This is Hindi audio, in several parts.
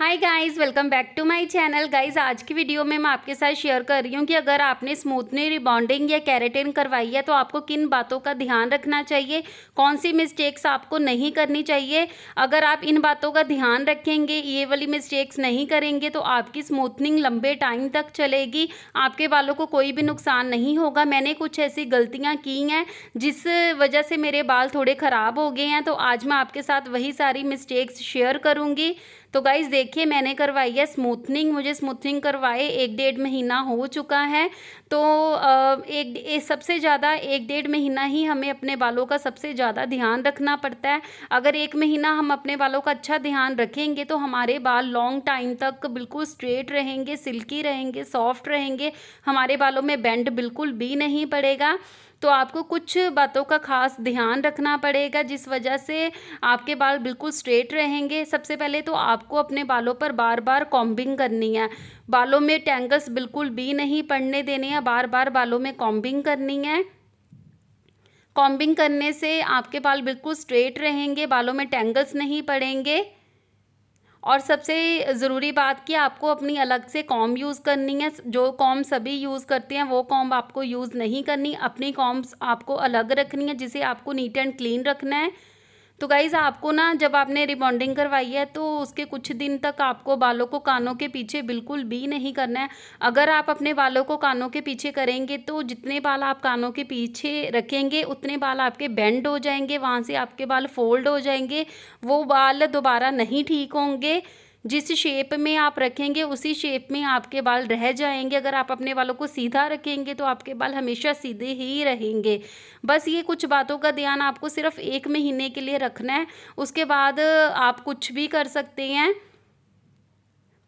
hi guys welcome back to my channel guys आज की वीडियो में मैं आपके साथ शेयर कर रही हूँ कि अगर आपने स्मूथनी रिबॉन्डिंग या कैरेटिन करवाई है तो आपको किन बातों का ध्यान रखना चाहिए कौन सी मिस्टेक्स आपको नहीं करनी चाहिए अगर आप इन बातों का ध्यान रखेंगे ये वाली मिस्टेक्स नहीं करेंगे तो आपकी स्मूथनिंग लंबे टाइम तक चलेगी आपके बालों को कोई भी नुकसान नहीं होगा मैंने कुछ ऐसी गलतियाँ की हैं जिस वजह से मेरे बाल थोड़े ख़राब हो गए हैं तो आज मैं आपके साथ वही सारी मिस्टेक्स शेयर करूँगी तो गाइज़ देख देखिए मैंने करवाई है स्मूथनिंग मुझे स्मूथनिंग करवाए एक डेढ़ महीना हो चुका है तो एक, एक सबसे ज़्यादा एक डेढ़ महीना ही हमें अपने बालों का सबसे ज़्यादा ध्यान रखना पड़ता है अगर एक महीना हम अपने बालों का अच्छा ध्यान रखेंगे तो हमारे बाल लॉन्ग टाइम तक बिल्कुल स्ट्रेट रहेंगे सिल्की रहेंगे सॉफ्ट रहेंगे हमारे बालों में बैंड बिल्कुल भी नहीं पड़ेगा तो आपको कुछ बातों का खास ध्यान रखना पड़ेगा जिस वजह से आपके बाल बिल्कुल स्ट्रेट रहेंगे सबसे पहले तो आपको अपने बालों पर बार बार कॉम्बिंग करनी है बालों में टैंगल्स बिल्कुल भी नहीं पड़ने देने हैं बार बार बालों में कॉम्बिंग करनी है कॉम्बिंग करने से आपके बाल बिल्कुल स्ट्रेट रहेंगे बालों में टैंगल्स नहीं पड़ेंगे और सबसे ज़रूरी बात कि आपको अपनी अलग से कॉम यूज़ करनी है जो कॉम सभी यूज़ करते हैं वो कॉम आपको यूज़ नहीं करनी अपनी कॉम्स आपको अलग रखनी है जिसे आपको नीट एंड क्लीन रखना है तो गाइज़ आपको ना जब आपने रिबॉन्डिंग करवाई है तो उसके कुछ दिन तक आपको बालों को कानों के पीछे बिल्कुल भी नहीं करना है अगर आप अपने बालों को कानों के पीछे करेंगे तो जितने बाल आप कानों के पीछे रखेंगे उतने बाल आपके बेंड हो जाएंगे वहाँ से आपके बाल फोल्ड हो जाएंगे वो बाल दोबारा नहीं ठीक होंगे जिस शेप में आप रखेंगे उसी शेप में आपके बाल रह जाएंगे अगर आप अपने बालों को सीधा रखेंगे तो आपके बाल हमेशा सीधे ही रहेंगे बस ये कुछ बातों का ध्यान आपको सिर्फ एक महीने के लिए रखना है उसके बाद आप कुछ भी कर सकते हैं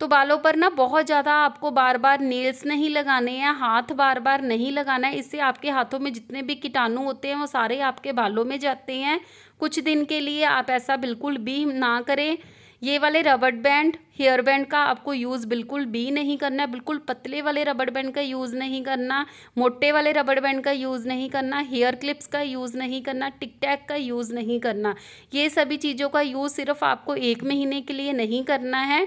तो बालों पर ना बहुत ज़्यादा आपको बार बार नेल्स नहीं लगाने हैं हाथ बार बार नहीं लगाना है इससे आपके हाथों में जितने भी कीटाणु होते हैं वो सारे आपके बालों में जाते हैं कुछ दिन के लिए आप ऐसा बिल्कुल भी ना करें ये वाले रबड़ बैंड हेयर बैंड का आपको यूज़ बिल्कुल भी नहीं करना है बिल्कुल पतले वाले रबड़ बैंड का यूज़ नहीं करना मोटे वाले रबड़ बैंड का यूज़ नहीं करना हेयर क्लिप्स का यूज़ नहीं करना टिक टैक का यूज़ नहीं करना ये सभी चीज़ों का यूज़ सिर्फ आपको एक महीने के लिए नहीं करना है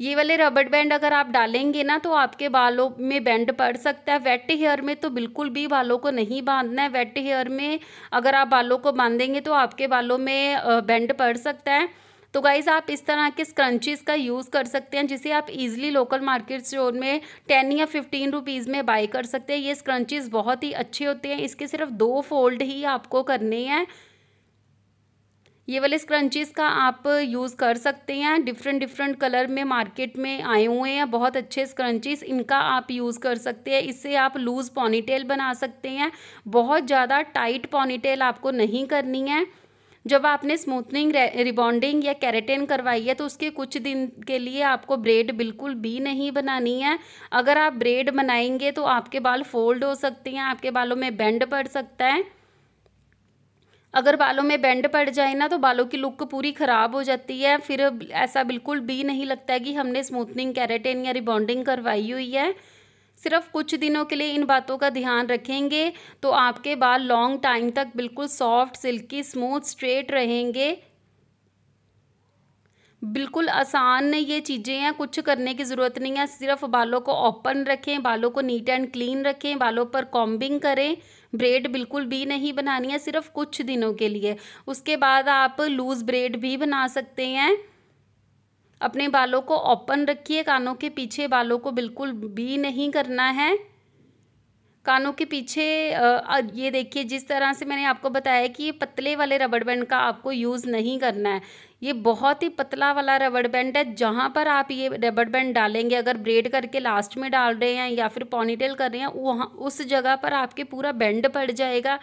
ये वाले रबड़ बैंड अगर आप डालेंगे ना तो आपके बालों में बैंड पड़ सकता है वेट हेयर में तो बिल्कुल भी बालों को नहीं बांधना है वेट हेयर में अगर आप बालों को बांधेंगे तो आपके बालों में बैंड पड़ सकता है तो गाइज़ आप इस तरह के स्क्रंचीज़ का यूज़ कर सकते हैं जिसे आप इजीली लोकल मार्केट स्टोर में टेन या फिफ्टीन रुपीज़ में बाई कर सकते हैं ये स्क्रंचीज़ बहुत ही अच्छे होते हैं इसके सिर्फ दो फोल्ड ही आपको करने हैं ये वाले स्क्रंचीज़ का आप यूज़ कर सकते हैं डिफरेंट डिफरेंट कलर में मार्केट में आए हुए हैं बहुत अच्छे स्क्रंचीज़ इनका आप यूज़ कर सकते हैं इससे आप लूज़ पॉनीटेल बना सकते हैं बहुत ज़्यादा टाइट पॉनीटेल आपको नहीं करनी है जब आपने स्मूथनिंग रिबॉन्डिंग या कैरेटिन करवाई है तो उसके कुछ दिन के लिए आपको ब्रेड बिल्कुल भी नहीं बनानी है अगर आप ब्रेड बनाएंगे तो आपके बाल फोल्ड हो सकते हैं आपके बालों में बेंड पड़ सकता है अगर बालों में बैंड पड़ जाए ना तो बालों की लुक पूरी ख़राब हो जाती है फिर ऐसा बिल्कुल भी नहीं लगता है कि हमने स्मूथनिंग कैरेटिन या रिबॉन्डिंग करवाई हुई है सिर्फ कुछ दिनों के लिए इन बातों का ध्यान रखेंगे तो आपके बाल लॉन्ग टाइम तक बिल्कुल सॉफ्ट सिल्की स्मूथ स्ट्रेट रहेंगे बिल्कुल आसान ये चीज़ें हैं कुछ करने की ज़रूरत नहीं है सिर्फ बालों को ओपन रखें बालों को नीट एंड क्लीन रखें बालों पर कॉम्बिंग करें ब्रेड बिल्कुल भी नहीं बनानी है सिर्फ कुछ दिनों के लिए उसके बाद आप लूज़ ब्रेड भी बना सकते हैं अपने बालों को ओपन रखिए कानों के पीछे बालों को बिल्कुल भी नहीं करना है कानों के पीछे ये देखिए जिस तरह से मैंने आपको बताया कि ये पतले वाले रबड़ बैंड का आपको यूज़ नहीं करना है ये बहुत ही पतला वाला रबड़ बैंड है जहाँ पर आप ये रबड़ बैंड डालेंगे अगर ब्रेड करके लास्ट में डाल रहे हैं या फिर पॉनीटेल कर रहे हैं वहाँ उस जगह पर आपके पूरा बैंड पड़ जाएगा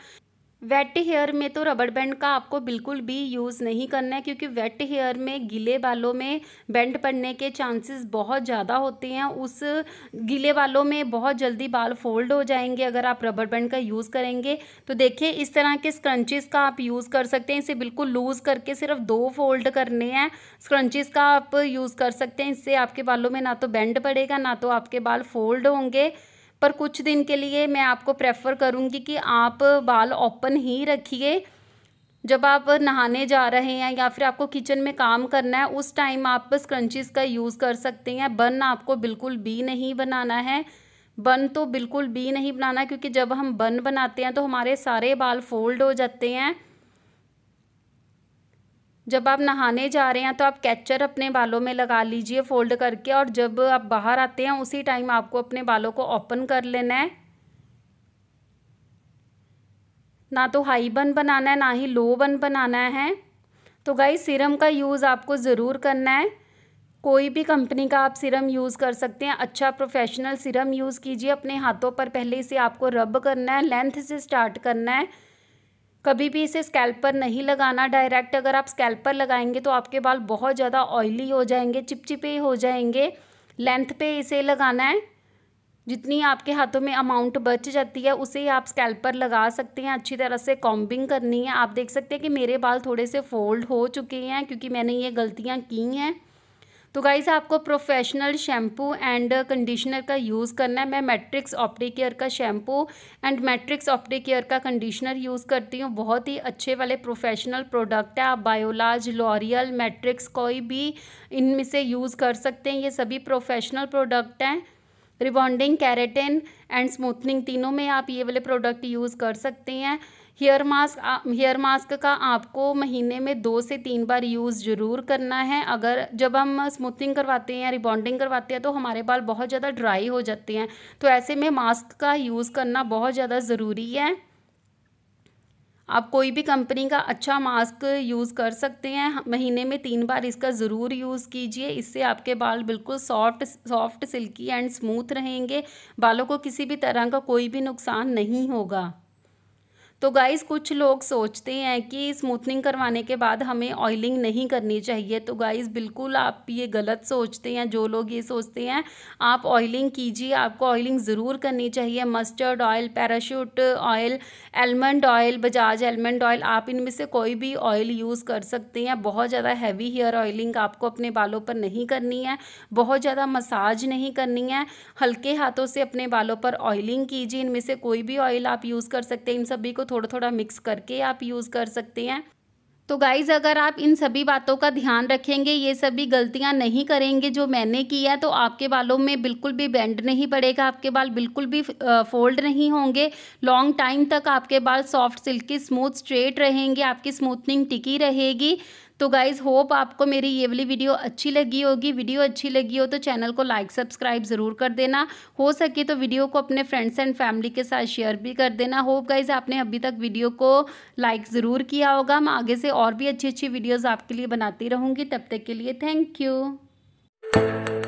वेट हेयर में तो रबड़ बैंड का आपको बिल्कुल भी यूज़ नहीं करना है क्योंकि वेट हेयर में गीले बालों में बैंड पड़ने के चांसेस बहुत ज़्यादा होते हैं उस गीले बालों में बहुत जल्दी बाल फोल्ड हो जाएंगे अगर आप रबड़ बैंड का यूज़ करेंगे तो देखिए इस तरह के स्क्रंचेस का आप यूज़ कर सकते हैं इसे बिल्कुल लूज़ करके सिर्फ दो फोल्ड करने हैं स्क्रंचेज़ का आप यूज़ कर सकते हैं इससे आपके बालों में ना तो बैंड पड़ेगा ना तो आपके बाल फोल्ड होंगे पर कुछ दिन के लिए मैं आपको प्रेफर करूँगी कि आप बाल ओपन ही रखिए जब आप नहाने जा रहे हैं या फिर आपको किचन में काम करना है उस टाइम आप स्क्रंचीज़ का यूज़ कर सकते हैं बन आपको बिल्कुल भी नहीं बनाना है बन तो बिल्कुल भी नहीं बनाना क्योंकि जब हम बन बनाते हैं तो हमारे सारे बाल फोल्ड हो जाते हैं जब आप नहाने जा रहे हैं तो आप कैचर अपने बालों में लगा लीजिए फोल्ड करके और जब आप बाहर आते हैं उसी टाइम आपको अपने बालों को ओपन कर लेना है ना तो हाई बन बनाना है ना ही लो बन बनाना है तो गाई सीरम का यूज़ आपको ज़रूर करना है कोई भी कंपनी का आप सीरम यूज़ कर सकते हैं अच्छा प्रोफेशनल सीरम यूज़ कीजिए अपने हाथों पर पहले इसे आपको रब करना है लेंथ से स्टार्ट करना है कभी भी इसे स्कैल्प पर नहीं लगाना डायरेक्ट अगर आप स्कैल्प पर लगाएंगे तो आपके बाल बहुत ज़्यादा ऑयली हो जाएंगे चिपचिपे हो जाएंगे लेंथ पे इसे लगाना है जितनी आपके हाथों में अमाउंट बच जाती है उसे ही आप स्कैल्प पर लगा सकते हैं अच्छी तरह से कॉम्बिंग करनी है आप देख सकते हैं कि मेरे बाल थोड़े से फोल्ड हो चुके हैं क्योंकि मैंने ये गलतियाँ की हैं तो गाइज़ आपको प्रोफेशनल शैम्पू एंड कंडीशनर का यूज़ करना है मैं मैट्रिक्स ऑप्टिक केयर का shampoo and Matrix optic care का कंडीशनर यूज़ करती हूँ बहुत ही अच्छे वाले प्रोफेशनल प्रोडक्ट है आप बायोलाज लॉरियल मैट्रिक्स कोई भी इनमें से यूज़ कर सकते हैं ये सभी प्रोफेशनल प्रोडक्ट हैं रिबॉन्डिंग कैरेटिन एंड स्मूथनिंग तीनों में आप ये वाले प्रोडक्ट यूज़ कर सकते हैं हेयर मास्क हेयर मास्क का आपको महीने में दो से तीन बार यूज़ ज़रूर करना है अगर जब हम स्मूथिंग करवाते हैं या रिबॉन्डिंग करवाते हैं तो हमारे बाल बहुत ज़्यादा ड्राई हो जाते हैं तो ऐसे में मास्क का यूज़ करना बहुत ज़्यादा ज़रूरी है आप कोई भी कंपनी का अच्छा मास्क यूज़ कर सकते हैं महीने में तीन बार इसका ज़रूर यूज़ कीजिए इससे आपके बाल बिल्कुल soft soft silky and smooth रहेंगे बालों को किसी भी तरह का कोई भी नुकसान नहीं होगा तो गाइस कुछ लोग सोचते हैं कि स्मूथनिंग करवाने के बाद हमें ऑयलिंग नहीं करनी चाहिए तो गाइस बिल्कुल आप ये गलत सोचते हैं जो लोग ये सोचते हैं आप ऑयलिंग कीजिए आपको ऑयलिंग ज़रूर करनी चाहिए mustard oil Parachute oil almond oil Bajaj almond oil आप इनमें से कोई भी ऑयल यूज़ कर सकते हैं बहुत ज़्यादा हैवी हेयर ऑयलिंग आपको अपने बालों पर नहीं करनी है बहुत ज़्यादा मसाज नहीं करनी है हल्के हाथों से अपने बालों पर ऑयलिंग कीजिए इनमें से कोई भी ऑयल आप यूज़ कर सकते हैं इन सभी को थोड़ा थोड़ा मिक्स करके आप यूज़ कर सकते हैं तो गाइज़ अगर आप इन सभी बातों का ध्यान रखेंगे ये सभी गलतियां नहीं करेंगे जो मैंने की है तो आपके बालों में बिल्कुल भी बेंड नहीं पड़ेगा आपके बाल बिल्कुल भी फोल्ड नहीं होंगे लॉन्ग टाइम तक आपके बाल सॉफ्ट सिल्की स्मूथ स्ट्रेट रहेंगे आपकी स्मूथनिंग टिकी रहेगी तो गाइज़ होप आपको मेरी ये वाली वीडियो अच्छी लगी होगी वीडियो अच्छी लगी हो तो चैनल को लाइक सब्सक्राइब ज़रूर कर देना हो सके तो वीडियो को अपने फ्रेंड्स एंड फैमिली के साथ शेयर भी कर देना होप गाइज़ आपने अभी तक वीडियो को लाइक ज़रूर किया होगा मैं आगे से और भी अच्छी अच्छी वीडियोज़ आपके लिए बनाती रहूँगी तब तक के लिए थैंक यू